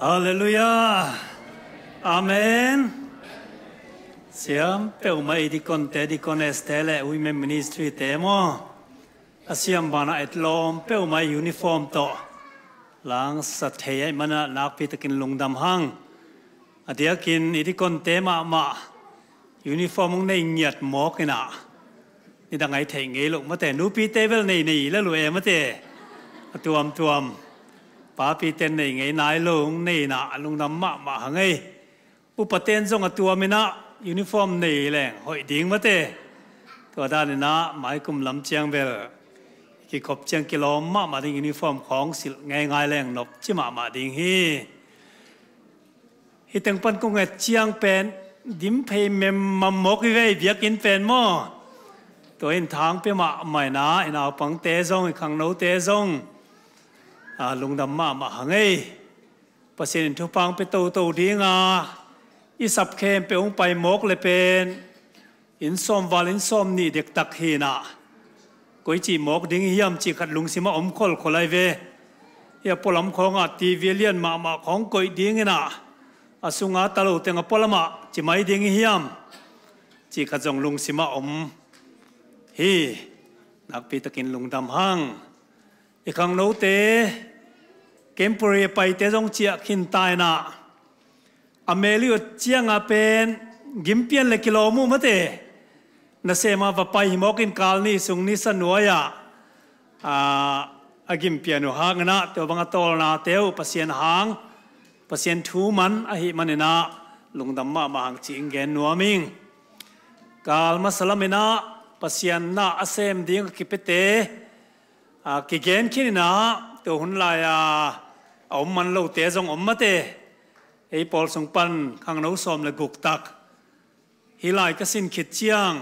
Aleluia! Amen! Siam pe uma idi con te di con estele ui me ministri temo. Asiam bana et lom pe uma uniform to. Lang sathei mana nak pi takin lungdam hang. Adia kin idi con te ma ma. Uniform ne nyat mok ina. Ni dangai thei ngei lok mate nu pi table nei nei la lu e mate. Tuam tuam. pa pi ten nei ngai nai lo nei na lung nam ma ma hangai u paten zong atua mina uniform nei leng hoi ding ma te to da ni na mai kum lam chiang bel ki khop chiang ki lo ma ma ding uniform khong sil ngai ngai leng nop chi ma ma ding hi hi tang pan ko ngai chiang pen dim phei mem mam mok ve biak in pen mo to in thang pe ma mai na ina pang te zong khang no te zong อาลงดำมามาหังไอปรเสนทุพังไปโตโตดีงาอีสับเคมไปองไปมกเลยเป็นอินส้มวาลินส้มนี่เด็กตักเฮนะก๋วยจีมกดิ้งเฮียมจีขัดลุงสิมาอมคอลขลายเวเฮียปลอมของอาตีเวเลียนมามาของก๋วยดิ้งนะอาสุงอาตลุเตงปลอมะจีไม่ดิ้งเฮียมจีขัดจงลุงสิมาอมฮีนักปีตะกินลุงดำหังอีกครั้งโน้ตเตกมปุรีไปเตจงเจียขินตายนะอเมริกาเจียงอาเป็นกิมเปียนเลกิโลมูมะเตนเซมาวไปหิมอกินกาลนี่สุงนิสนวยะอ่ากิมเปียนหางนะเตวบังตอลนาเตวปเสียนหางปเสียนทูมันอหิมันนะลุงดัมมามาหางจิงแกนัวมิงกาลมาสลามินะปเสียนนาอเซมดิงกิเปเตอ่ากิเกนคินนะเตวหุนลายาอามันเราเตะจงอมมาเตะไอ้ปอลสงปันข้างนู้นสอมเลยกุกตักฮิาลก็สิ้นขิดเชียง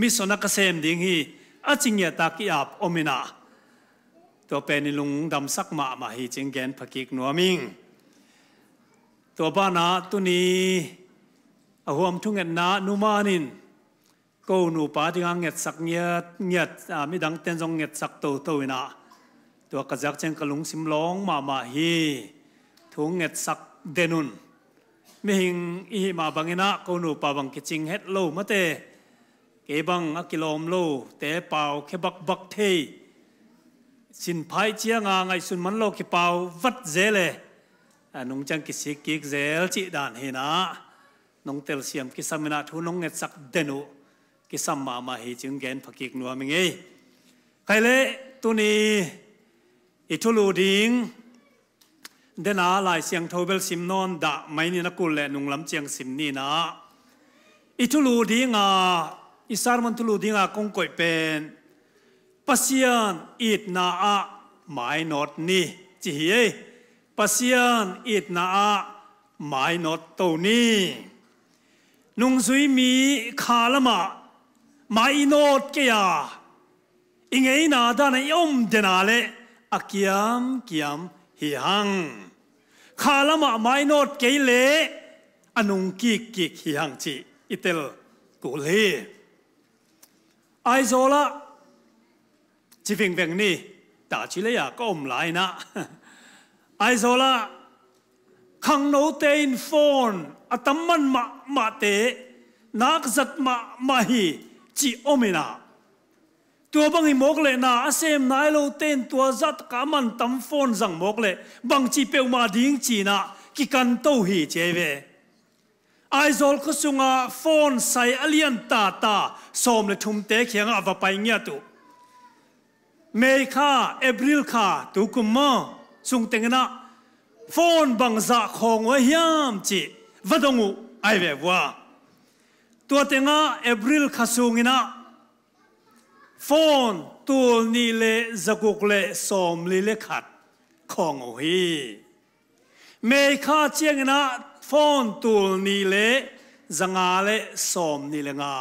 มิสนักเกษมดิ่งฮีอาจิงเยตากิอาบอมินาตัวเป็นลุงดำสักมามาฮีจิงแกนผักิกนัวมิงตัวบ้านาตุนีอาหวมทุ่งเงินนานุมานินกูนูปาที่งเงียดสักเงียดเงียดไม่ดังเต็นจงเงียดสักโตโตวินาตัวกระจักเจงกระลุงสิมลองมามาฮีถุงเงิดสักเดนุนมิหิงอีมาบังอินะกูนูปาบังกิจิงเฮ็ดโลมาเตเกบังอกิโลมโลเตเปาเคบักบักเทสินไพเจียงาไงสุนมันโลกิเปาวัดเจเลนุงจังกิสิกิกเจลจิดานเฮนะนงเตลเซียมกิสมินาทูนงเงิดสักเดนุกิสัมมามาเฮจึงแกนผักกิกนัวมิงเอใครเละตัวนี้อิทุลูดิงเดนาลายเสียงทเบลสิมนอนดะไม่นี่นักกุลแหละนุงลำเจียงสิมนี่นะอิทุลูดิงอ่ะอิสารมันทุลูดิงอ่ะคงก่อยเป็นปัศยานอิดนาอะหมายนอดนี่จีเฮปัศยานอิดนาอะหมายนอดตัวนี้นุงซุยมีขาละมาหมายนอดเกียอิงไงนาด้านย่อมเดนาเลอักยยมกิยมหิฮังคาลมาไมโนดเกเลอนุงกิกิกหิฮังจิอิเตลกุเลไอโซละจิฟิงเวงนี่ตาชิเลยก็อมไลายนะไอโซละขังโนเตนฟอนอัตมันมามาเตนักจัตมามาฮีจิโอเมนา tua bang hi mok le na asem nai lo ten tua zat ka man tam phone zang mok le bang chi pe ma ding chi na ki kan to hi che ve ai zol ko sunga phone sai alian ta ta som le thum te khyang ava pai nya tu mei kha april kha tu kum ma sung teng na phone bang za khong wa hiam chi u, ai ve wa tua tenga april kha sungina ฟอนตูนีเละกุกเลสอมลีเลขัดของโอฮีเมฆาเจียงนะฟอนตูนีเละงาเลสอมนี่เลงา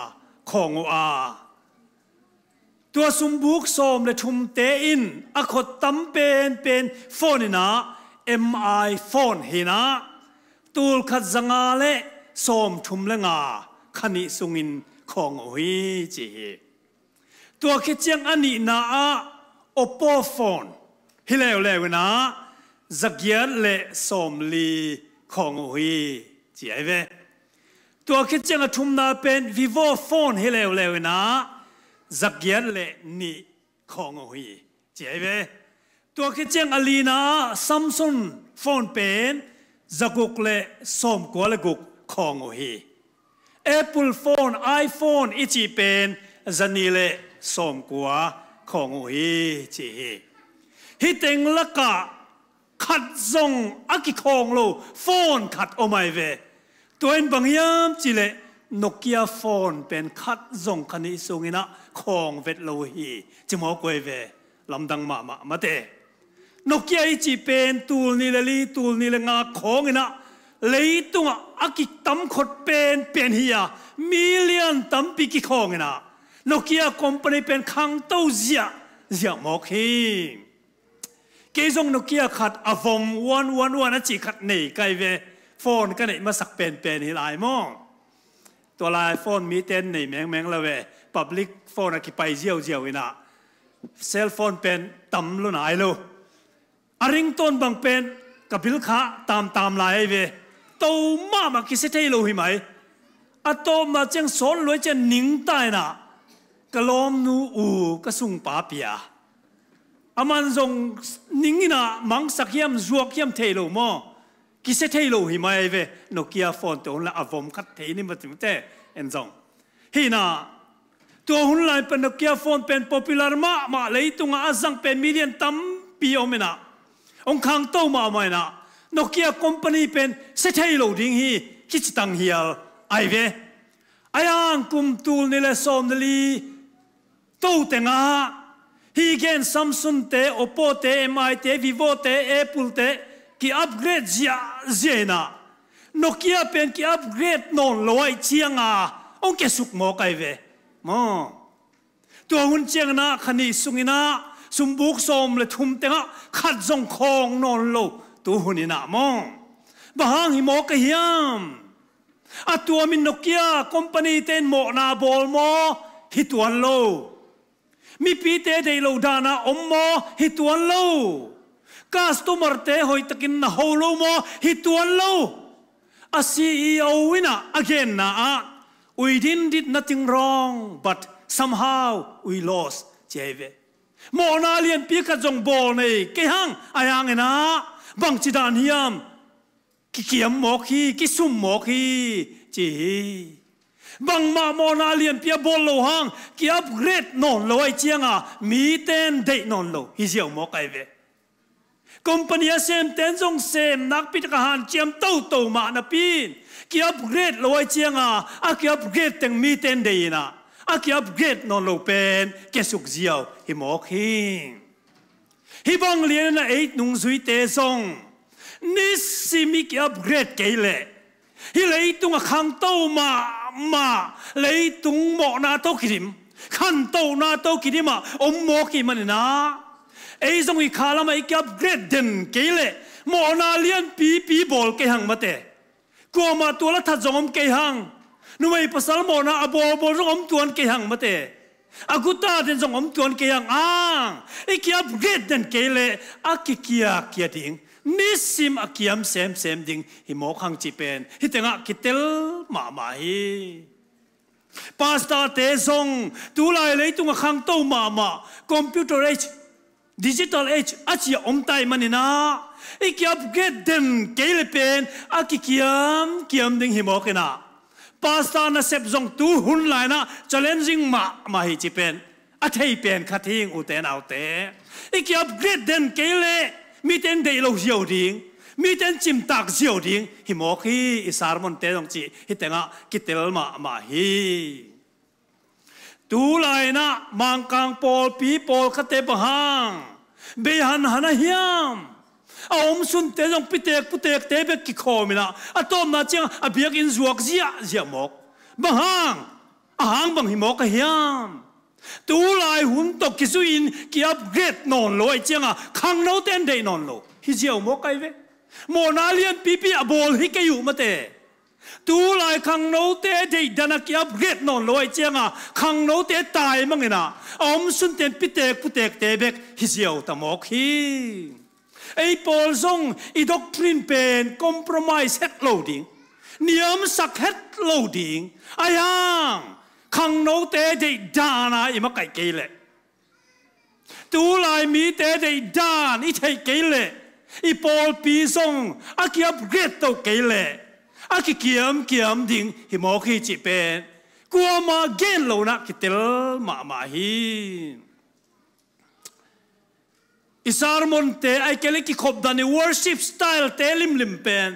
ของโออาตัวสมบุกสอมเลทุมเตอินอคดตั้มเป็นเป็นฟอนินะเอ็มไอฟอนเฮนะตูลขัดะงาเลสอมทุมเลงาคณิสุงินของโอฮีจีตัวคิดเจียงอันนี้นะโอปโฟนฮิเลวเลวนะสักเันเลสมลีของหุยเจียเวตัวคิดเจียงอทุมนาเป็นวิโวฟนฮิเลวเลวนะสักเันเลนี่ของหุยเจียเวตัวคิดเจียงอลีนาซัมซุนฟนเป็นสักุกเลสมกัวเลกุกของหุย Apple phone iPhone อีจีเป็นจันนีเลสมกว่าของอุยจีฮิตเองละกะขัดซงอักิคองโลฟอนขัดโอไม่เวตัวเองบางยามจิเลนกเกียฟอนเป็นขัดซงคณิสุงินะคองเวทโลฮีจิมอกวยเวลำดังมามามาเตโนกเกียจีเป็นตูี่เลลี ตูนี่เลงาคองอินะเลยตัวอักิตั้มขดเป็นเป็นเฮียมิเลียนตั้มปีกิคองอนะลูกี้อาคอมพานีเป็นขังเต้าเสียเสียมอกฮีเกยงลูกี้อาขัดอฟมวันวันวันนั่นจีขัดหนีไกเวฟอนก็ไหนมาสักเป็นเป็นหลายมอง ตัวลายฟอนมีเต้นหนีแมงแมงละเวปับลิกฟอนอะคิไปเจียวเจียวอีน่ะเซลฟอนเป็นตำลุนไอลูอริงต้นบางเป็นกับพิลขาตามตามลายเวตัวมากมากิเสเทโลหิไหมอะโตมาเจียงสอนรวยเจียงนิ่งตายน่ะกลอมนูอูกสุงปาเปียอามันทรงนิ่งนะมังสักยามจวกยามเทโลมอกิเซเทโลหิมาเวนกียฟอนตัวละอวมคัดเทนี่มาถึงแต่เอ็นซองฮีนาตัวหุ่นลายเป็นนกียฟอนเป็นป๊อปปูล่ามามาเลยตุงอาซังเป็นมิเลียนตั้มปีอเมนะองคังโตมาไม่นะนกียคอมพานีเป็นเซเทโลดิ้งฮีคิดตังเฮียลไอเวไอยังกุมตูลนี่แหละสอมนี่ตู้แต่งาฮีเกนซัมซุนเตออโปเตเอมาเตวิโวเตเอปุลเตกี่อัปเกรดเจียเจนานกียเป็นกี่อัปเกรดนอนลอยเชียงอาองเกสุกโมอัยเวมอตัวหุ่นเชียงนาขณีสุงินาสมบุกสมเลทุมเตงะขัดจงคองนอนโลตัวหุ่นนามองบางหิโมกเฮียมอตัวมินนกียคอมพานีเต็นโมนาบอลโมฮิตวันโล mi pi te de lo dana ommo hi tuan lo customer te hoi takin na ho lo mo hi tuan lo a ceo wina again na a we didn't did nothing wrong but somehow we lost jeve mo na lien pi ka jong bol nei ke hang ayang e na bang chi dan hiam ki kiam mo khi ki sum mo khi chi bằng vâng, mà mòn à liền bia bol lo hang ki upgrade non lo ai chiang à mi ten dei non lo hi ziau mo kai ve company sem tên jong sem nak pit ka han chiam tau tau ma na pin ki upgrade lo ai chiang à a à, ki upgrade teng mi ten dei na a ki upgrade non lo pen ke suk ziau hi mo khing hi bang liền là eight nung zui te song ni simi ki upgrade ke le hi lei tung a à khang tau ma มาเลยตุงหมอกนาโตกิริมขันโตนาโตกิริมา อมหมอกิมันนะเอ้ยงอีคาลามาอีกับเกรดเดนเกเลหมอนาเลียนปีปีบอลเกหังมาเตกัวมาตัวละทัดจอมเกหังนุ่มไอ้ภาษาหมอนาอบอบอลจอมตวนเกหังมาเตอากุตาเดินจงอมตวนเกหังอ่างอ้ีกยบเกรดเดินเกลเล่อากิกิอาเกียดิง nisim akiam sem sem ding hi mo khang chi pen hi tenga kitel ma ma hi pasta te song tu lai le tu khang to ma ma computer age digital age achi om tai manina i ki upgrade den kele pen aki kiam kiam ding hi mo kena pasta na sep zong tu hun lai na challenging ma ma hi chi pen athei pen khathing uten autte i ki upgrade den kele mi ten dei lo hiao ding mi ten chim tak hiao ding hi mo khi i sar mon te dong chi hi tenga kitel ma ma hi tu lai na mang kang pol pi pol khate bahang be han han hiam a om sun te dong pitek putek te be ki na a tom na chang a biak in zuak zia zia mok bahang ahang bang hi mok hiam tu lai hun to kisu in ki upgrade non lo à? à à ai changa khang no ten dei non lo hi jiao mo kai ve mo na lian pi pi a bol hi ke ma te tu lai khang no te dei dana ki upgrade non lo ai changa khang no te tai mang na om sun ten pi te pu te te bek hi jiao ta mok hi ai pol zong i doctrine pen compromise head loading niam sak head loading ayang ขังโนเตเดดานะอิมาไก่เกลเลยตูลายมีเตเดดานอีไทเกลเลยอีปอลปีซงอากิอับเกรตโตเกลเลยอากิเกียมเกียมดิ่งหิมอกีจิเป็นกัวมาเกลโลนักกิเตลมามาฮนอิสารมนเตไอเกลิกิขบดันิวอร์ชิปสไตล์เตลิมลิมเป็น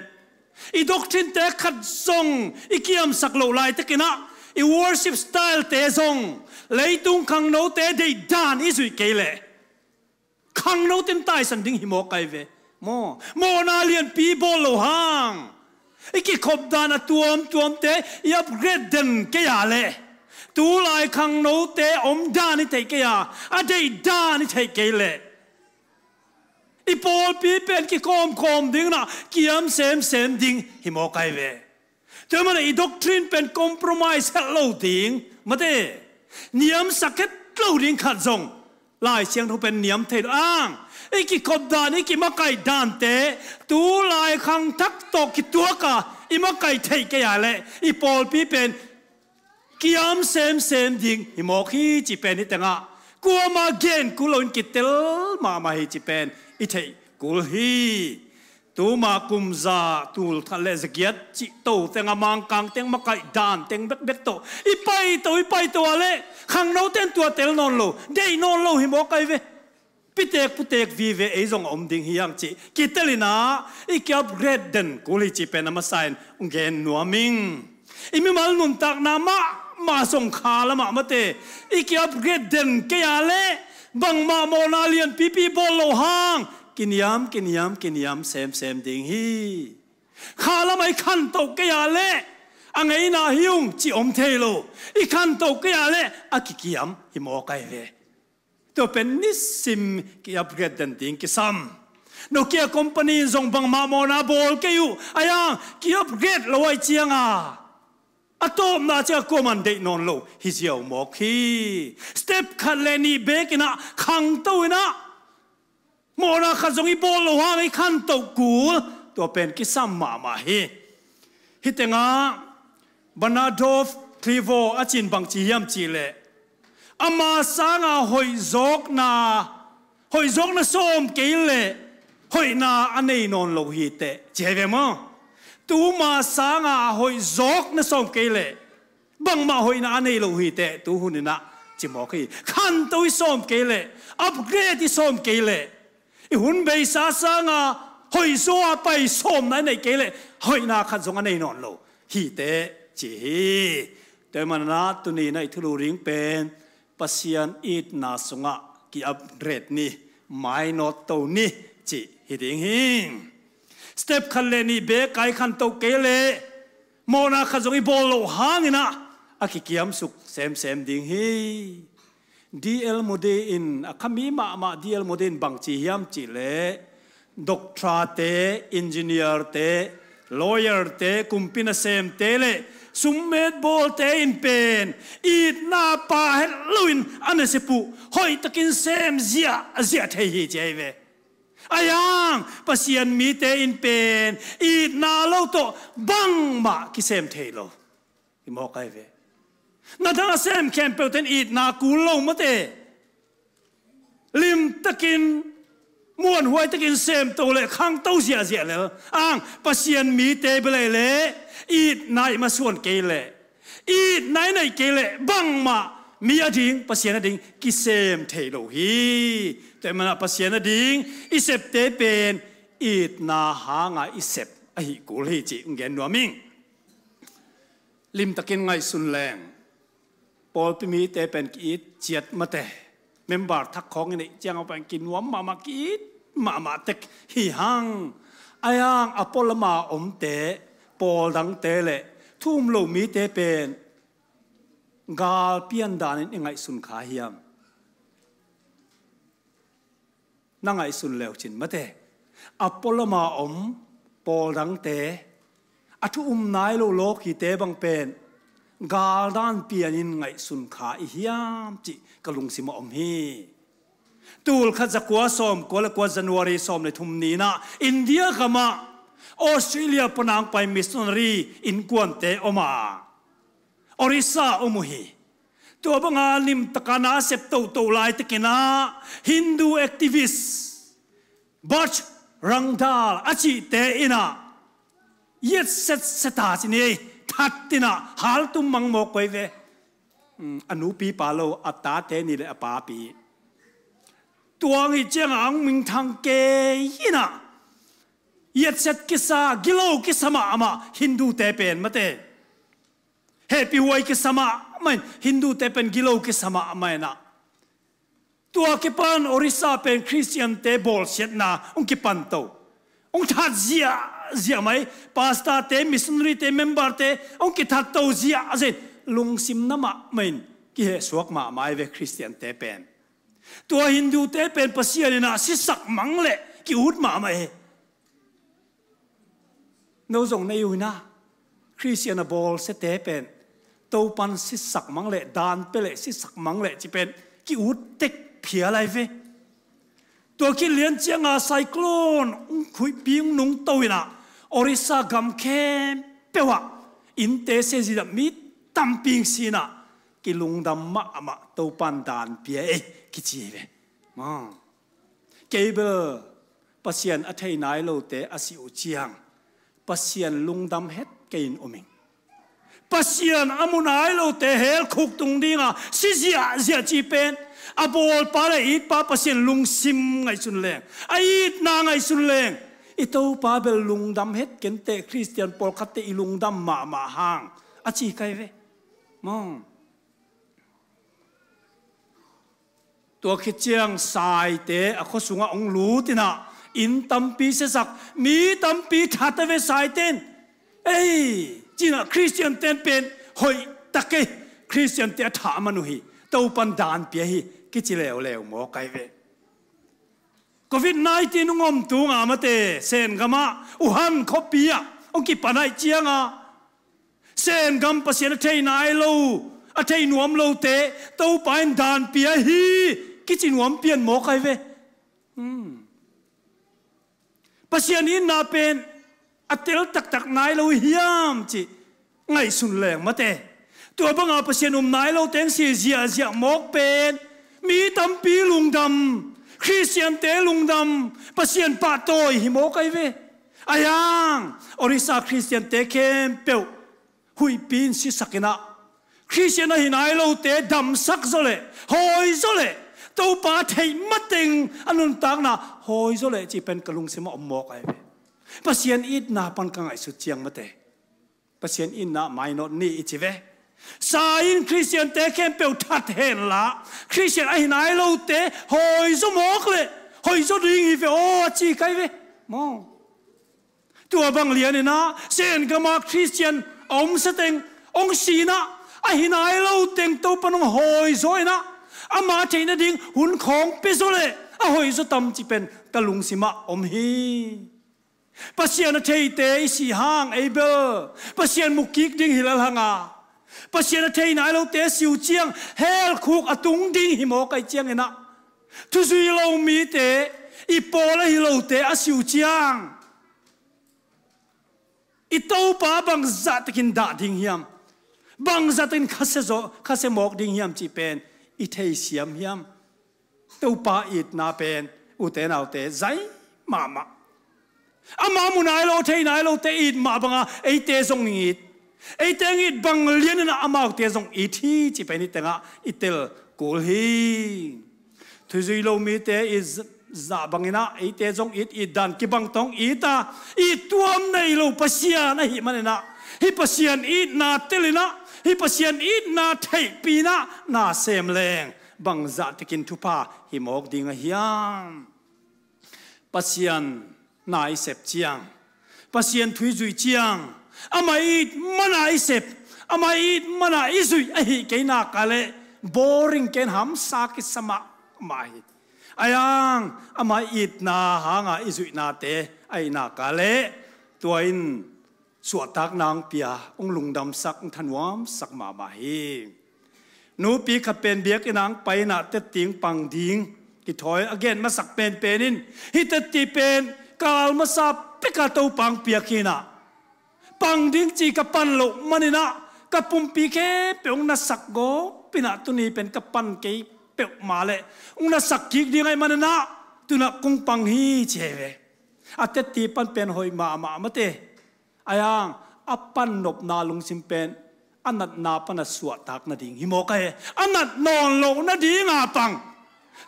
อีด็อกทินเตขัดซงอีเกียมสักโลลายตะกินะ i worship style lấy tung zong leitung khang để te ý dan izui kele khang no tìm tai san ding himo cái về, mo mo na lian pi bol lo hang iki khop dana à tuom tuom te i upgrade den ke ya à le tu lai khang no te om ý ni te ke à? a à de dan ni te ke le i pol pi pen ki kom kom ding na kiam sem sem ding himo cái về. จอมันอีด็อกทรินเป็นคอมโพมไมส์เล่าถึงมาเต้นิยมสักเก็ตเล่าถงขัดจงลายเสียงทุกเป็นนิยมเทิดอ้างไอ้กี่คนดานไอ้กีมาไก่ด่านเต้ตัวลายคังทักตกิีตัวกะไอ้มาไก่เทิแก่ใหญ่เลยไอ้ปอลพี่เป็นกี่ยมเซมเซมดิงไอ้หมอกี้จีเป็นนี่แต่งะกูมาเกณฑ์กูเล่นกิตเตลมาไม่จีเป็นไอ้เทิดกูฮีตูมาคุมจาตูลทะเลสกียตจิโตเตงมังกังเตงมะไกดานเตงเบ็ดเบ็ดโตอีไปตัวอีไปตัวเละขังเราเตงตัวเตลนอนโลเด้นอนโลหิมอไกเวปิเตกปุเตกวีเวไอจงอมดิงฮิยังจิกิเตลินาอีเกียบเรดเดนกุลิจิเป็นนามาไซน์องเกนนัวมิงอีมีมาลนุนตักนามะมาส่งขาวละมเมะเตอีกียบเรดเดนเกี่ยเละบังมาโมนาเลียนปีปีบอลโลหังกินยำมกินยำมกินยำมเซมเซมดิงฮีข้าละไม่ขันตกกยาเละอังไงนาฮิยงจีอมเทโลอีขันตกกยาเละอักิกิยำมฮิมอกไกเวตัวเป็นนิสิมกิอับเกดันดิงกิซัมนกเกียคอมพานีจงบังมาโมนาบอลเกยูอายังกิอับเกดลอยเจียงอ่ะอตอมนาจะกมันเดนอนโลฮิเจียวมอกฮีสเต็ปคันเลนีเบกินะขังตัวนะ mô ra khá giống y bố lô hoa lấy khăn tàu cú tùa bền kì xăm mạ mạ hi hi tế ngá Bernardo Clivo á chín bằng chỉ hiểm chỉ lệ ama sa ngà hồi dốc na hồi dốc na xôm kì lệ hồi na anh ấy non lâu hi tệ chế về mơ tú mà sa ngà hồi dốc na xôm kì lệ bằng mà hồi na anh ấy lâu hi tệ tú hôn nè chỉ mò khi khăn tôi xôm kì lệ upgrade đi xôm kì lệ หุ่นเบยซาซางาหอยซัวไปสมนั่นในเกลหอยนาขันสงอันในนอนโลฮีเตจีแต่มันนาตุนีในทุลูริงเป็นปัสยานอีดนาสงะกีอัปเรดนี่ไม่นอตโตนี่จีฮิดิงฮิงสเต็ปคันเลนี่เบกไกขันโตเกลโมนาขันสงอีโบโลฮางนะอากิเกียมสุกเซมเซมดิงฮี DL Modin a khami ma ma DL Modin bang chi hiam chi le doctor te engineer te lawyer te kumpina sem te le summet bol te in pen it na pa he luin ane pu hoi takin sem zia zia te hi che ve ayang pasian mi te in pen it na lo to bang ma ki sem te lo ki mo kai ve นาทาเซมแคมเปิลทนอีดนากูลงมาเตลิมตะกินม่วนหวยตะกินเซมโตเลยข้างเต้าเสียเสียเลยอ้างปะเชียนมีเตไปเลยเลอีดนายมาส่วนเกลเลอีดไหนไหนเกลเลบังมามีอดิ่งปะเชียนอดิ่งกิเซมเทโลฮีแต่มันปะเชียนอดิ่งอิเซปเตเป็นอีดนาหางาอิเซปไอ้กูเลยจีงแกนัวมิงลิมตะกินไงสุนแรงปมีแต่เป็นกีดเจียดมาแต่เมมบาร์ทักของนี่จ้งเอาไปกินวัวมามากีดมามาเต็กฮีฮังไอ้ยังอปอลมาอมเตปอลดังเตเละทุ่มลมีเตเป็นกาเปียนดานนยังไงสุนขาเฮียมนั่งไอสุนเลวจินมาเตอปอลมาอมปอลดังเตอทุุ่มนายโลโลกีเตบังเป็นกาลดานเปียนินไงสุนขาอิฮิามจิกลุงสิมอมฮีตูลขจักวัวสมกวัวละกวัวจันวารีสมในทุมนี้นะอินเดียกมาออสเตรเลียปนังไปมิสซนรีอินกวนเตอมาออริสาอมุฮีตัวบังอาลิมตะการนาเซตโตโตไลตะกินาฮินดูแอคทิวิสบัชรังดาลอจิเตอินาเย็ดเซตเซตาสินี้หัดตินะหาลตุมมังโมกไปเวอนุปีปาโลอัตตาเทนี่เลยอปาปีตัวงี้เจ้าอังมิงทางเกยินะยัดเซตกิสากิโลกิสมาอามาฮินดูเตเป็นมาเตเฮปิวัยกิสมาไม่ฮินดูเตเป็นกิโลกิสมาไม่นะตัวกิปันอริซาเป็นคริสเตียนเตบอลเสียนาองกิปันโตองทัดเสีย zia mai pasta te missionary te member te ong ki thak to zia aze lung sim nama main ki he suak ma mai ve christian te pen tua hindu te pen pasian na si sak mangle ki ut ma mai he no zong nei uina christian a bol se te pen to pan si sak mangle dan pele si sak mangle chi pen ki ut tek phia lai ve ตัวกิเลนเจียงอาไซโคลนคุยปิงนุงตัวน่ะ Orissa gam khem pewa in te se ji da mi tam ping si na ki lung dam ma ama to pan dan pi e ki chi e ve ma cable pasien a thei nai lo te a si u chiang pasien lung dam het kein oming pasien amunai lo te hel khuk tung dinga si zia zia chi pen a bol pa le it pa pasien lung sim ngai sun leng a it na ngai sun leng อิตาปาเบลลุงดำเฮ็ดเกนเตคริสเตียนปอคัตเตอิลุงดำมามาห่างอาชีใครเวมองตัวคิดเชียงสายเตะค้อสุงอองรู้ตินะอินตัมปีเสสักมีตัมปีทัตเวสายเต้นเอ้ยจีนะคริสเตียนเต้นเป็นหอยตะเกคริสเตียนเตะถามนุฮีเต้าปันดานเปียฮีกิจเลวเลวหมอไกเวยที่น19งอมตวงามาเตเซนกามาอุฮันคบียองกิปนายเจียงอ่ะเซนกมปเสียนเทนายโลอาเทนวมโลเตเต้าปนยดานเปียฮีกิจินวมเปียนหมอใครเวปเสียนี้นาเป็นอเตลตักตักนายโลเฮียมจีไงสุนแรงมาเตตัวบังอาปเสียนุมนายโลเตงเสียเสียเสียหมอกเป็นมีตำปีลุงดำ Christian te lungdam pasien pa toi hi mo kai ve ayang orisa Christian te kem pe hui pin si sakina Christian hi nai lo te dam sak zole hoi zole to pa thei mating anun tak na hoi zole chi pen kalung sima mo kai ve pasien it na pan kangai su chiang mate pasien in na mai not ni ichi ve สายินคริสเตียนเตะแคมเปียวทัดเห็นละคริสเตียนไอ้นายเราเตะหอยสมอกเลยหอยสดิงอีเฟโอจีไกเวมองตัวบางเลียนนะเซนก็มาคริสเตียนอมสเต็งองศีนะไอ้นายเราเต็งตัวปนงหอยสวยนะอามาเจนดิ่งหุ่นของเปโซเลยอหอยสตำจีเป็นกะลุงสิมาอมฮีปัสยานเทเตสีห้างไอเบอร์ปัสยานมุกิกดิงฮิลลังอา bà xe là thế này lâu tế siêu chiang hell khúc à tung đinh hi mô cái chiang ena thu duy lâu mi tế i bò là hi lâu tế à siêu chiang i tàu bà bằng dạ tình đạ đinh hiam bằng dạ tình khá xe gió khá xe mọc đinh hiam chỉ bền i thầy xiam hiam tàu bà ít na bền u tế nào tế giấy mà mà ama à lâu lo thei lâu lo ít mà bằng à ei te zong ngit ไอ้เงอดบังเลียนน่ะอามาวเตจงอีทีจิไปนี่เตงอ่ะอีเตลกูลฮีทุจุยโลมีเตอีจับังนะไอ้เตจงอีอีดันกิบังตองอีตาอีตัวมในโลพัสยานะหิมันนะฮิพัสยานอีนาเตลินะฮิพัสยานอีนาไทปีนะนาเซมแรงบังจะตะกินทุพาหิมอกดิงเฮียมพัสยานนายเสบเจียงพัสยานทุยจุยเจียง ama mana isep ama mana isui. ahi keina kale boring ken ham sakit sama mahi ayang ama na hanga isui na te ai na kale tuain suatak nang pia ong lungdam sak thanwam sak ma mahi nu pi kha pen biak inang pai na te ting pang ding ki thoi again ma sak pen penin hi te ti pen kal ma sap peka to pang pia khina ปังดิ้งจีกับปันลกมันนะกับปุ่มปีแค่เปียงนัสักโกปินะตุนีเป็นกับปันเกีเปียมาเลยอุนัสักกีดีไงมันนะตุนักกุ้งปังฮีเจเวอัตตีปันเป็นหอยมามามาเตอายังอปันนบนาลงสิมเป็นอันนัดนาปนัสวตักนัดิ่งหิโมกเออันนัดนอนลงนัดิ่งอาปัง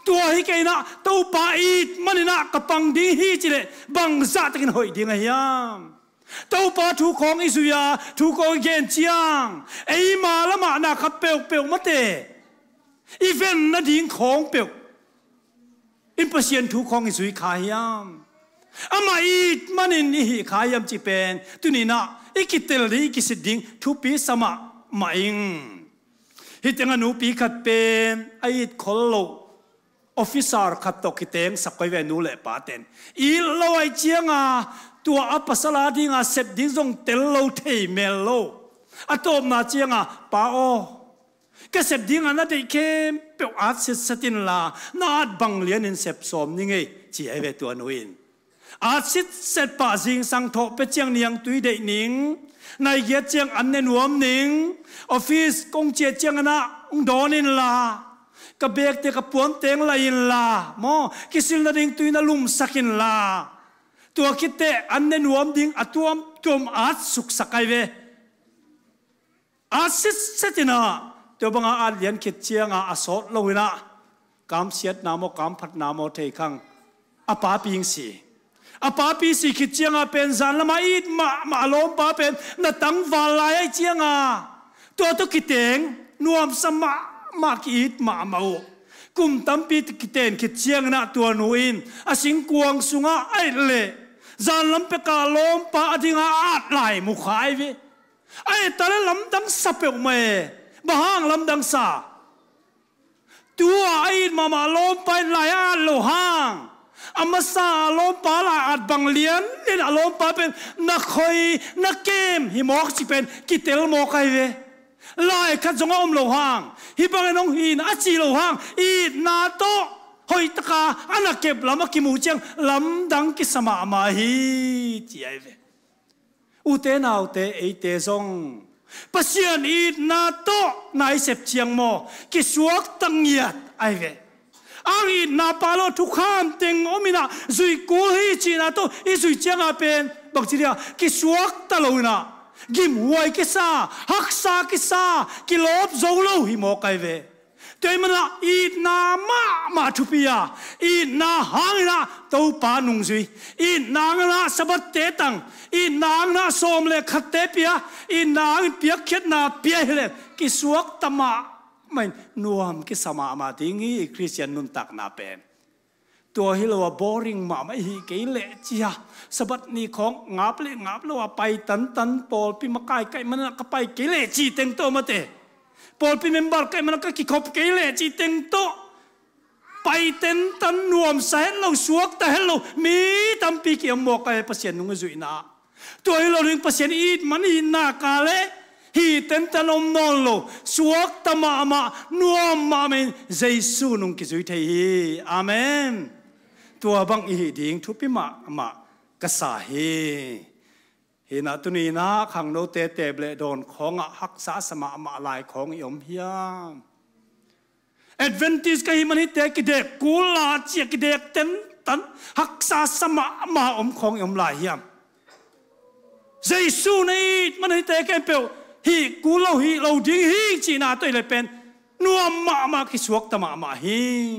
ตัวฮิเกนะตัวปาอีมันนะกับปังดิ้งฮีจิเลบังซาตกินหอยดิงไงยามต้าปาทูของอิสุยาทูองเกนจียงไอมาละมานาคับเปลวเปลวมาเตอีเฟนนาดิงของเปลวอินปเซียนทูของอิสุยขายามอามาอีมันินี่ขายามจีเป็นตุนีนาอีกิเตลรีกิสิดิงทูปีสมะมาอิงฮิตงานูปีขัดเป็นไอคอลโลออฟฟิศาร์ขัดตกกิเตงสักไปเวนูเลปาเตนอีลอยเจียงอาตัวอัปสลาดิงาเสพดิ้งทรงเตลโลเทเมลโลอัตอมนาเจียงาปาโอก็เสพดิ้งอันนั้นด้เข้มเปียวอาศิสตินลานาดบังเลียนินเสพสมนี่ไงจีเอเวตัวนุินอาศิเส็พป่าจิงสังทบเปเจียงเนียงตุยเดนิงในเกียเจียงอันเนนวมนิงออฟฟิศกงเจียเจียงนะองดอนินลากระเบกเตกระปวนเตงไลาินลามอกิสิลนาดิงตุยนาลุมสักินลาตัวคิดเตอันเนนวมดิ่งอตัวมตัวมอาสุกสักไอเวอาสิเสตินาตัวบังอาเลียนคิดเชียงอาอสอดลวินะกามเสียดนามกามพัดนามเทคังอาปาปิงสีอาปาปีสีคิดเชียงอาเป็นสารละมาอีดมามาล้มปาเป็นนัตังวาลายเชียงอาตัวตุกิเตงนวมสมะมากอีดมาเมากุมตั้มปีติกิเตนคิดเชียงนะตัวนูอินอาสิงกวงสุงาไอเล่จานลำเปกาลมปาอดีงาอัดไหลมุขายวิไอ้ตอนลำดังสเปกเมย์บ้าหางลำดังสาตัวไอ้มามาลมไปไหลอัดโลหางอามาซาลมปาลาอัดบังเลียนนี่ละลมปาเป็นนักคอยนักเกมฮิมอกสิเป็นกิเตลโมกายวิไล่ขัดจงอมโลหางฮิบังเอนงฮีนอาชีโลหางอีนาโต hoi taka ana kep lama ki mu chang lam dang ki sama ma hi ti ai ve u te nau te e te zong pasian i na to nai sep chiang mo ki suak tang yat ai ve ang i na palo thu kham teng na, zui ko hi chi na to i zui chang a pen bak chi dia ki suak ta lo na gim huai ki sa hak sa ki sa ki lob zo lo hi mo kai ve เจมันละอีนามามาทุปียาอีนาหางละตัวปานุงซุยอีนางละสบัดเตตังอีนางละสมเลขัดเตปียอีนางเปียกเข็ดนาเปียเลกิสวกตมาไม่นวมกิสมามาทิงอีคริสเตียนนุนตักนาเป็นตัวฮิลวาบอริงมาไม่ฮีเกเลเจียสบัดนี้ของงับเลยงับเลว่าไปตันตันปอลปีมาไกลไกลมันก็ไปเกเลจีเต็งโตมาเตะปดปีเมมเบอร์ก็มันก็กิขบกิเลจีเต็งโตไปเต็นตันนวมแสนเราสวกแต่เรามีตั้มปีเกี่ยมหมกไอ้เปอร์เซ็นนุ่งจุยนาตัวเราหนึ่งเปอร์เซ็นอีดมันอีนากาเลฮีเต็นตันอมนอนโลสวกตมามานวมมาเมนเจสูนุ่งกิจุยเทฮีอาเมนตัวบังอีดิ่งทุพิมะมากษาฮีเห็นตุนีนาขังโนเตเตเบลโดนของหักษาสมะมาลายของยมเฮียมเอ็ดเวนติสก็ฮิมันิเตกิเดกกูลาเจกิเดกเต็มตันหักษาสมะมาอมของยมลายเฮียมเยซูนี่มันิเตกเปวฮีกูโลฮีโลาดิงฮีจีน่าตัวเลยเป็นนัวมามาคิสวกตมามาฮิง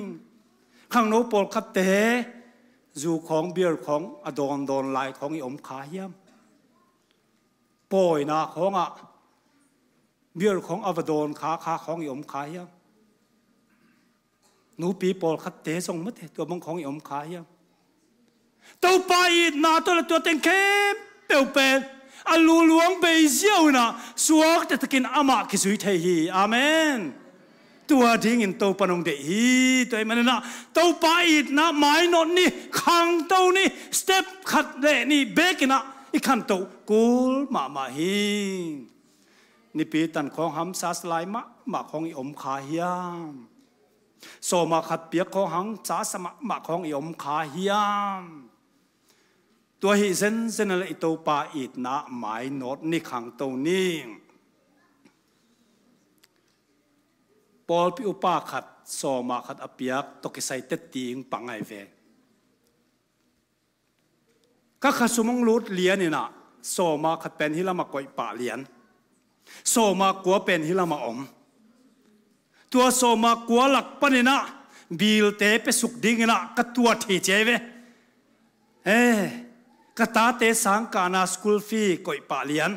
ข้างโนปอลคัตเตจูของเบียร์ของอดอนดอนลายของอมขาเฮียมป่ยนะของอ่ะเบี้ยของอวดอนขาขาของยมขายยังหนูปีปอลคัดเตะส่งมัดตัวมังของยมขายยังเต้าไปนาตัวละตัวเต็งเข้มเป้าวเป็นอัลลูลวงไปเจียวนะสวกจะตะกินอามาคิสุยเทฮีอาเมนตัวดิ้งอินโตปนงเดฮีตัวมันนะเต้าไปนะหมายนนนี่ขังเต้านี่สเต็ปขัดเดนี่เบกนะอีคำตัวกูลมามาหิงนี่ปีตันของหำซาสไลมะมาของอิอมขาเฮียมโซมาขัดเปียกของหังซาสมะมาของอิอมขาเฮียมตัวหิเซนเซนอะไรตัวปาอิดนะหมายโนดนี่ขังตัวนี่ปอลพิอุปาขัดโซมาขัดอเปียกตกใส่เตติงปังไอเวก็ขสมมงรูดเลียนี่นะโซมาขัดเป็นฮิลามากวยป่าเลียนโซมากัวเป็นฮิลามาอมตัวโซมากัวหลักปน่นะบิลเตไปสุกดิ่งนะกตัวทีเจเวเอ๊กตาเตสังกานาสกูลฟีกวยป่าเลียน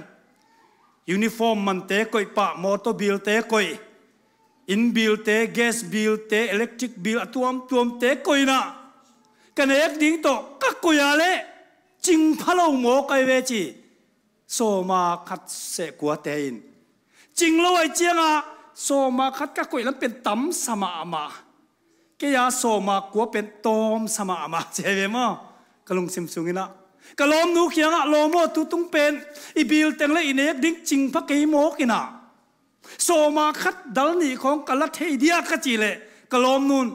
ยูนิฟอร์มมันเตกวยป่ามอโตบิลเตกวยอินบิลเตแก๊สบิลเตอิเล็กทริกบิลตัวมตัวมเตกวยนะกันเอกดิ่งโตกักกุยาเลรจิงพะโลหมกไอเวจีโซมาคัดเสกัวเตนจิงลอยเจียงอะโซมาคัดกะกุยแล้วเป็นตำสมามา เกียาโซมากัวเป็นตอมสมามา เจเวมอกลุงซิมซุงินะกลอมนูเขียงอะโลโมโตุตุงเป็นอีบิลเต็งเละอินเอกดิ้งจิงพะเกยโมกินะโซมาคัดดัลนี่ของกะละเทเดียกะจิเลกลอมนูน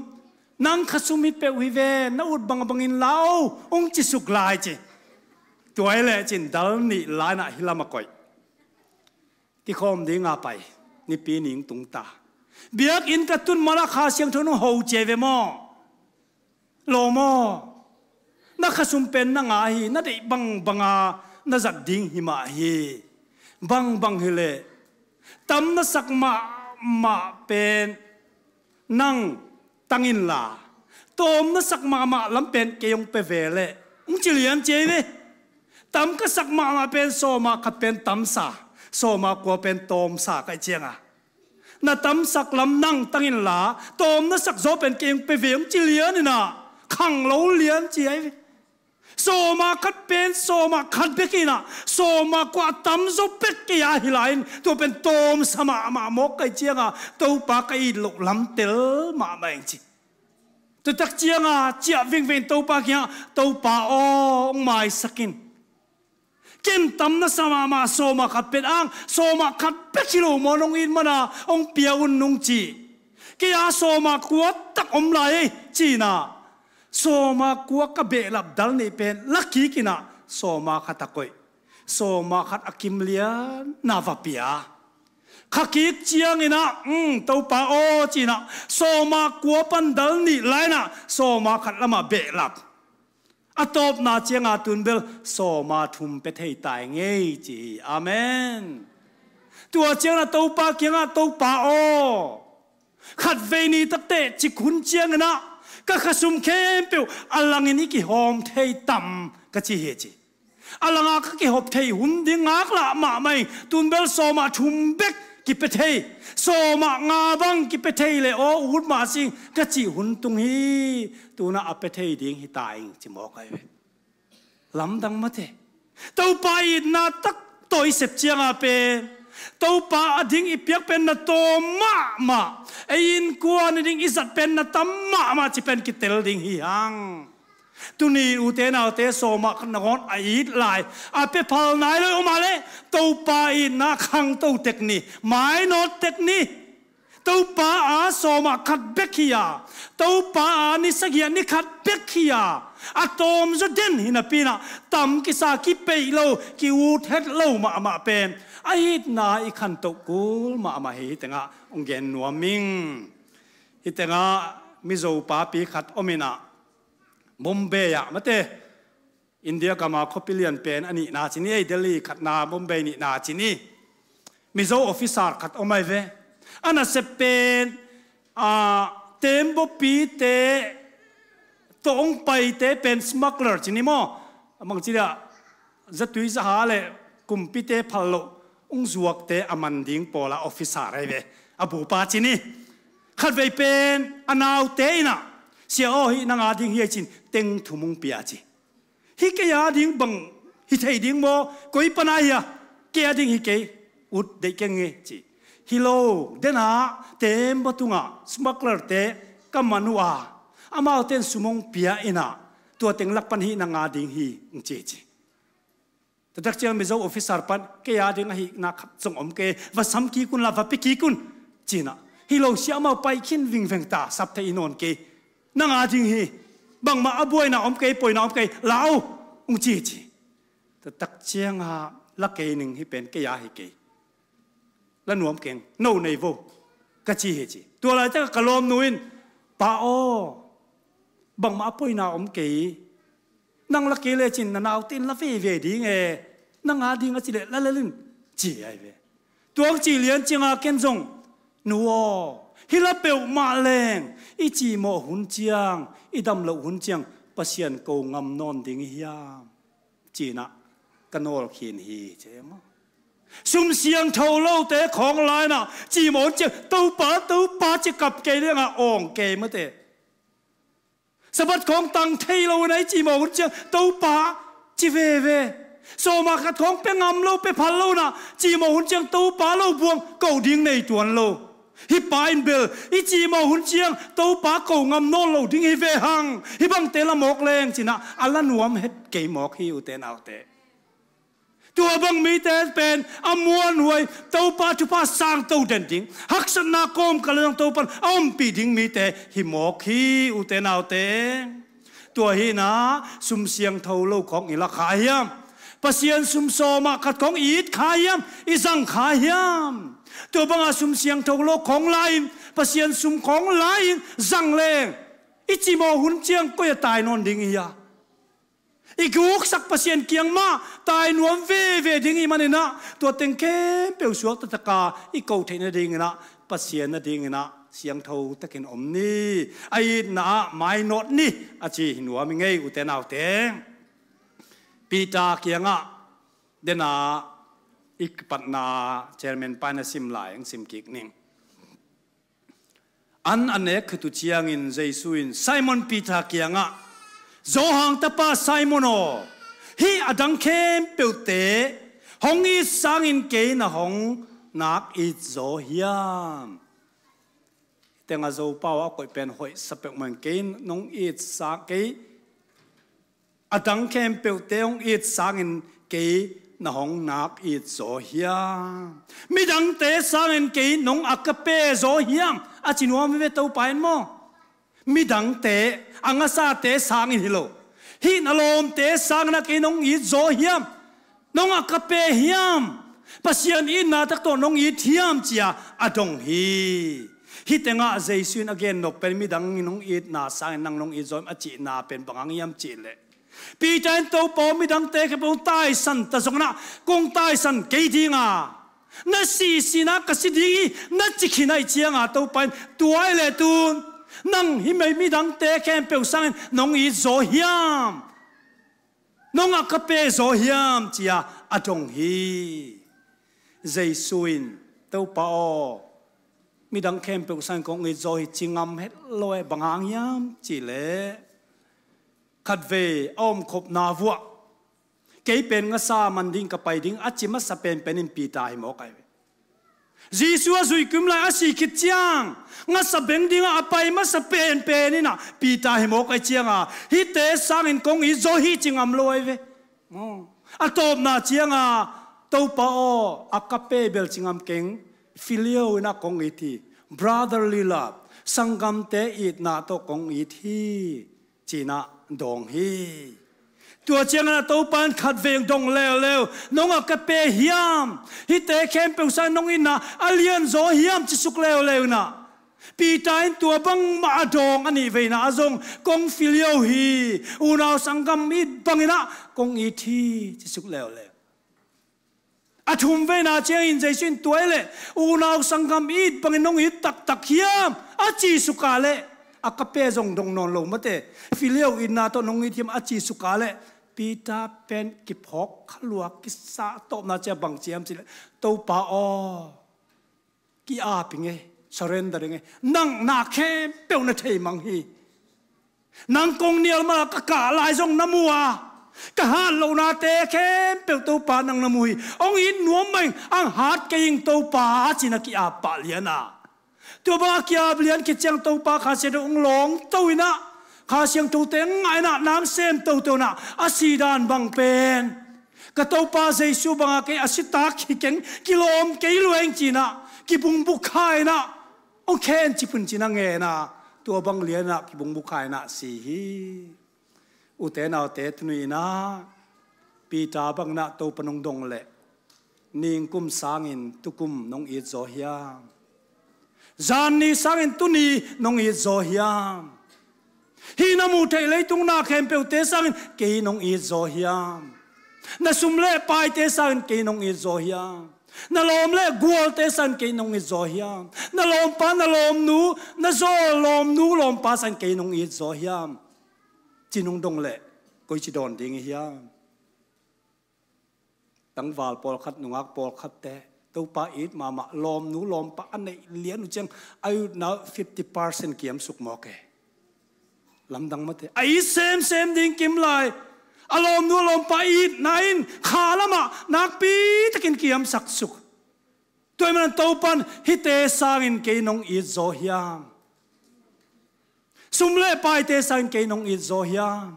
นังขสุมิเปวิเวนาอุดบังบังอินลาวองจิสุกลายจี chuối lệ chín đal nị lái na hi lama coi cái khom đi ngà bay ni pi níng tung ta biết in cái tuân mà là khá xiang thôn hậu chế về mò lo mò na khá sum pen na ngà hi nó để bang băng à nó giật đinh hi mà hi băng băng hi lệ tâm nó sắc mà mà pen nang tăng in là tôm nó sắc mà mà lắm pen cái ông pe về lệ ông chỉ liam chế về tam ka sak ma ma pen so ma ka pen tam sa so ma ko pen tom sa ka chiang a na tam sak lam nang tang in la tom na sak zo pen keng pe vem chi lian na khang lo lian chi ai so ma khat pen so ma khat pe ki na so ma kwa tam zo pe ki a hilain to pen tom sama ma mo ka chiang a to pa ka i lo lam tel ma ma eng chi tu tak chiang a chia ving ving to pa kia to pa o mai sakin kim tam na sama ma so ma khat pet ang so ma khat pet chilo mo nong in mana ong pia un nung chi ki a so ma kuat tak om lai e, chi na so ma kuat ka be lap dal ni pen lucky kina so ma khat koi so ma khat akim lia na va pia khắc kiết chiang ina um mm, tàu pa o chi na so ma kuo pan dal ni lai na so ma khat lama be lap อาตบนาเจีงอาตุนเบลสซมาทุมเปเทยตายงี้จีอาเมนตัวเจียงอาตปาเจียงอาตปาโอขัดเวนีตักเตจิคุนเจียงนะก็ขสุมเข้มเปียวอลังนี้กี่หอมเทยต่ำก็จีเหจีอลังอาก็กี่หอมเทยหุ่นดี้งอากละมาไม่ตุนเบลสซมาทุมเบกกิเปเทยโซมางาบังกิเปเทยเลยโอ้หุ่นมาสิงกะจีหุ่นตรงฮี้ตัวน่ะอเปเทยดิ้งหิตายจิมอกไปลำดังมาเทเต้าไปน่ะตักตัวอิเสบเจียงอาเปเต้าป่าดิ้งอิเปียกเป็นน่ะโตมามาไอ้ยินกวน่ดิ้งอิสัตเป็นน่ะตั้มมะมาจิเป็นกิเตลดิ้งหิฮังตุนีอุเตนาเตโซมาขนกอไอีดลายอาเปพาลนายเลยออกมาเลยตูปาอินนคขังตูเทคนิหมายนอเทคนิตูปาอาโซมาขัดเบกียาตูปาอานิสกกยานิขัดเบกียาอาตอมจะเด่นหินปีนะตั้มกิสากิเปยโลกิวูเทดโลมาอมาเป็นไอ้นาอีขันตักูมาอมาเฮตงะองเกนนัวมิงฮิตงะมิโซปาปีขัดอมินาบอมเบย์อะมาเตอินเดียก็มาคบเปลี่ยนเป็นอันนี้นาชินีเดลีขัดนาบอมเบย์นี่นาชินีมิโซออฟฟิศาร์ขัดออกมาเวอันนั้นจะเป็นอ่าเต็มบปีเตตองไปเตเป็นสมัคร์จินิโมมังจีดะจะตุยจะหาเลยกุมพิเตพัลโลองจวกเตอมันดิ้งปอลาออฟฟิศาร์ไรเวอบูปาจินีขัดไปเป็นอนาวเตนะ sao hi nang ading hi chin teng thumung pia chi hi ke ya ding bang hi thei ding mo koi pana ya ke ading hi ke ut de ke nge chi hi lo den ha tem batunga smuggler te kamanua amao ten sumong pia ina e tua teng lak pan hi nang ading hi chi chi tadak chiang mi zo officer pan ke ya ding hi na khap chong om ke va sam ki kun la va pi ki kun china hi lo siama pai khin ving veng ta sap te inon ke na nga jing hi bang ma abuai na om ke poi na om ke lao ung chi chi ta tak chiang ha la ke ning hi pen ke ya hi ke la nuam keng no nei vo ka chi he chi tu la ta ka lom nuin pa o bang ma poi na om ke nang la ke le chin na nau tin la ve ve ding e nang a ding a chi le la la lin chi ai ve tuang chi lian chinga ken jong nuo ฮิลาเปวมาแรงอีจีโมหุนเจียงอีดำเหลหุนเจียงปะเซียนโกงำนอนดิงฮิยามจีนะกันโอลขีนฮีเจมซุ่มเสียงเท่าเล่าแต่ของลายน่ะจีโมเจียงเต้าป่าเต้าป่าจะกับเกยเรื่องอ่ะอ่องเกยมาเตะสบัดของตังเทเราไหนจีโมหุนเจียงเต้าป่าจีเวเวโซมาขัดของเป็นงำเ่าไปพันเ่าน่ะจีโมหุนเจียงตต้ป่าเ่าบวงเก่าดิ้งในจวนเ่าฮิปไบินเบลอีจีโาหุ่นเชียงตัวปากเกงามนโลดิ้งฮิเวหังฮิบังเตลามอกแรงจีน่าอัลลันวมเฮ็ดเกยหมกฮิอุเตนเอาเตตัวบังมีเตเป็นอามวนหวยตัวปาจุปาสร้างตัวเด่นดิ้งฮักสนาโกมกะเลียงตัวปันอัมปีดิ้งมีเตฮิมอกฮิอุเตนเอาเตตัวฮีน่าสุ่มเสียงเท่าโลกของอิละขายยามปเสียนสุมโซมาขัดของอีดขายมอีสังขายมตัวบังอาสุมเสียงทกโลของลายปะเสียนสุมของลายจังเลงอิจิโมหุนเจียงก็จะตายนอนดิ่งเฮียอีกอุกสักปะเสียนเกียงมาตายนวมเวเวดิ่งอีมันเนะตัวเต็งเข้มเปียวสวกตะตะกาอีกเกาเทนดิ่งนะปะเสียนดิ่งนะเสียงทกตะกินอมนี่ไอ้นาไม้นดนี่อาจีหนัวมิงเงอุเตนเอาเตงปีตาเกียงอ่ะเดนา ik na chairman pana sim lai ang sim kik ning an anek tu chiang in jesu in simon peter kianga zo hang tapa simon o hi adang kem pelte hong i sang in ke na hong nak i zo hiam tenga zo pawa koi pen hoi sapek man ke nong i sa ke adang kem pelte hong i sang in ke น้องนักอิดโซฮียมิดังเตสางเงิน้องอักเป้โซฮียมอาจารย์ว่ามีเวตาไปมมิดังเตอังสาเตสางอิโลฮินลมเตสางนักอิน้องอิดโซฮียมนงอักเป้ฮียมปัศยานอินนาตักตนงอิดฮียมเจียอดงฮีฮิตงะเจสุนอเกนนกเป็นมิดังน้องอิดนาสางนังนงอิดโซมอาจารย์น่าเป็นบางยามจิเลปีจันโตปอมีดังเตะปงใต้สันต่สงนะกงใต้สันกี่ดีงานั่นสีสีนักสิดีนั่นจิกินไอเจียงาตัวไปตัวไอเลตูนนั่งหิไม่มีดังเตะแค่เป็นสังน้องอีโซฮิมน้องอักเปโซฮิมจียอาจงฮีเจสุนตัวปอมีดังแค่เปียสังกงอีโซฮิจิงามเฮลโลอบางอยางยามจีเลขัดเวอ้อมขบนาวัวเกยเป็นงซามันดิ้งกับไปดิ้งอาจิมัสเป็นเป็นอินปีตายหมอไก Jisu a zui kum lai a si ki chiang nga sa beng ding a pai ma sa pen pen ina pi ta hi mo kai chiang a à. hi te sang in công ý zo hi ching am loi ve a top na chiang a à, tàu pa o a ka pe bel ching am keng filio ina công ý ti brotherly love sangam te it na to kong i thi na ดองฮี ตัวเจ้างนาตัวปันขัดเวงดงเลวเลวน้องกะเปเฮิยมฮิเตเข้มเป็นสานน้องอินนะอาเลียนโซฮิมจิสุกเลวเลวนะปีตายตัวบังมาดองอันนี้เวนะาจงกงฟิลิโอฮีอุนาสังกัมอิดบังอินะกงอีทีจิสุกเลวเลวอาทุมเวนาเจียงอินใจชินตัวเละอุนาสังกัมอิดบังอิน้องอิดตักตักฮิมอาจีสุกาเล akape zong dong non lo mate filio in na to nongi thiam achi le, pita pen ki phok khalua ki sa to na che bang chiam chile to pa o ki a e. surrender surrendering e. nang na khe pe na thei mang hi nang kong nial ma ka ka lai zong mua, cả hàn lâu na tê khem bèo tàu pa năng nam mui, ông in nuông mình ăn hát cái in tàu pa chỉ là kia pa liền à ตัวบ้าเกียบเลียนกิจเจียงตัวปาข้าเสียดองหลงตัวนะข้าเสียงตัวเต็งไงนะน้ำเส้นตัวตัวนะอาศีดานบังเป็นกระตัวปาเจสูบังอาเกอาศิตาขี้เก่งกิโลมเกยลวงจีนะกิบุงบุกไข่นะโอเคจิปุ่นจีนังเงนะตัวบังเลียนนะกิบุงบุกไข่นะสีฮีอุเตนเอาเตตุนีนะปีตาบังนะตัวปนงดงเละนิ่งกุมสางอินตุกุมนงอีดโซเฮียง zan ni sang en tu ni nong i zo hiam hi na mu thei le tung na khem pe te sang ke nong i zo hiam na sum le pai te sang ke nong i zo hiam na lom le gual te sang ke nong i zo hiam na lom pa na lom nu na zo lom nu lom pa sang ke nong i zo hiam chi nong dong le koi chi don ding hiam tang val pol khat nungak pol khat te tàu pa ít mà mà lom nú lom pa anh ấy liền nu chăng ai na 50% kiếm sục mò kề lâm đăng mất thế ai xem xem đi kiếm lại à lom nú lom pa ít na in khá lắm mà nạc pi ta kiếm sắc sục tôi mình tàu pan hít tê sang in cái nông ít gió hiang sum lệ pai tê sang cái nông ít gió hiang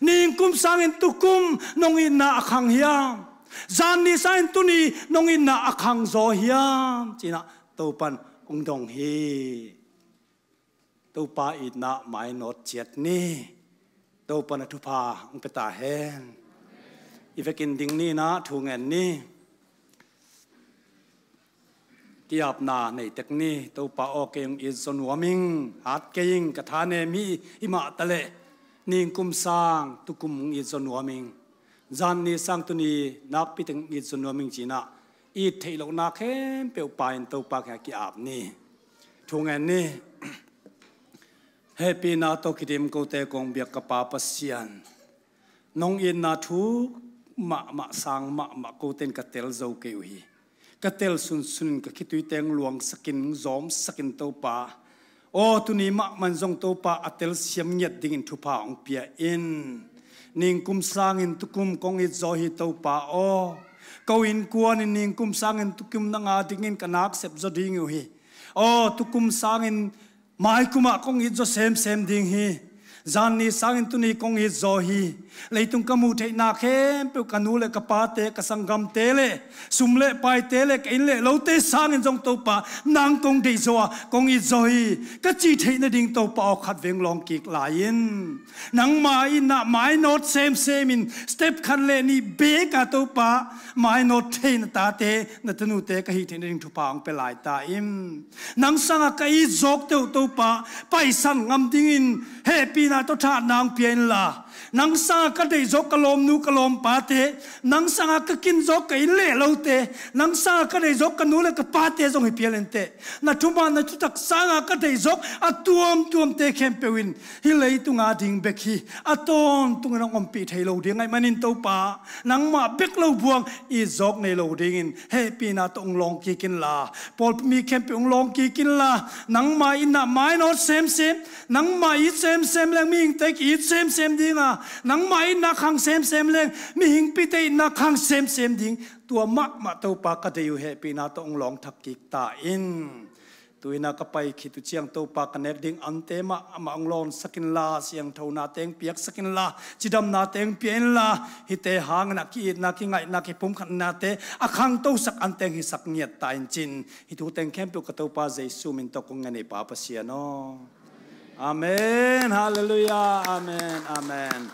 niềm cung sang in tu cung nông ít na khang hiang จานนี้สั่งตุนีน้องอินน่ะอักขังโซฮิยามจีน่ะตัวปันกุงดงฮีตัวปาอินน่ะไมายนดเจ็ดนี่ตัวปันทุพาอุปตาเฮนอีเวกินดิงนี่นะทูงเงินนี่กี่อาบน้าในเทคนี้ตัวป้าโอเคยังอินสนวมิงอาจเก่งกระทานเนมีอิมาตะเลนิ่งกุมสังตุกุมอินสนวมิง zan ni sang tu ni na pi teng i chu no ming chi na i thei lo na khem pe pa in to pa kha ki ap ni thung an ni happy na to kidim ko te kong biak ka pa sian nong in na thu ma ma sang ma ma ko ten ka tel zo ke u hi ka tel sun sun ka khitui teng luang sakin zom sakin to pa o tu ni ma man zong to pa atel siam nyet ding in thu pa ong pia in ning kumsangin tukum kong itzohi tau pa o. Oh. Kawin kuan ning kumsangin tukum na nga dingin kanak sep zo dinguhi. O oh, tukum sangin mai kuma kong itzo sem sem dinghi. zan ni sang tu ni kong hi zo hi leitung tung mu thei na khem pe kanu le ka pa te ka sangam te sum le pai tele le ka in le lo te sang in jong to pa nang kong dei zo kong hi zo hi ka chi thei na ding to pa o khat veng long ki la in nang ma in na mai not same same in step khan le ni be ka to pa mai not thei na ta te na tanu te ka hi thei na ding thu pa ang pe lai ta im nang sanga ka i jok te to pa pai san ngam ding in happy na to tha nang pian la nang sa ka dei zo kalom nu kalom pa te nang sa ka kin zo ka in le lo te nang sa ka dei zo ka nu le ka pa te zo hi pian te na thu ma na thu tak sa ka dei zo a tuom tuom te khem pe win hi le tu nga ding bek hi a tom tu nga ngom pi thei lo ding ai manin to pa nang ma bek lo buang i zok nei lo ding in he pi na to long ki kin la pol mi khem pe ong long ki kin la nang ma in na mai no sem sem nang ma i sem sem le leng mi hing te ki sem sem dinga nang mai na khang sem sem lên mình hing pi te na khang sem sem ding tua mắt mà tàu pa cái de yu he pi na to ông long thak ki ta in na ka pai khi tu chiang tàu pa connect ding an te mà ông long lon sakin la siang tho na teng piak sakin la chidam na teng pien la hi te hang na ki na ki ngay na ki pum khan na te a khang to sak an teng hi sắc ngiat ta in chin hi tu teng khem tàu pa to su jaisu min to kong ngani pa pa sia no Amen. Hallelujah. Amen. Amen.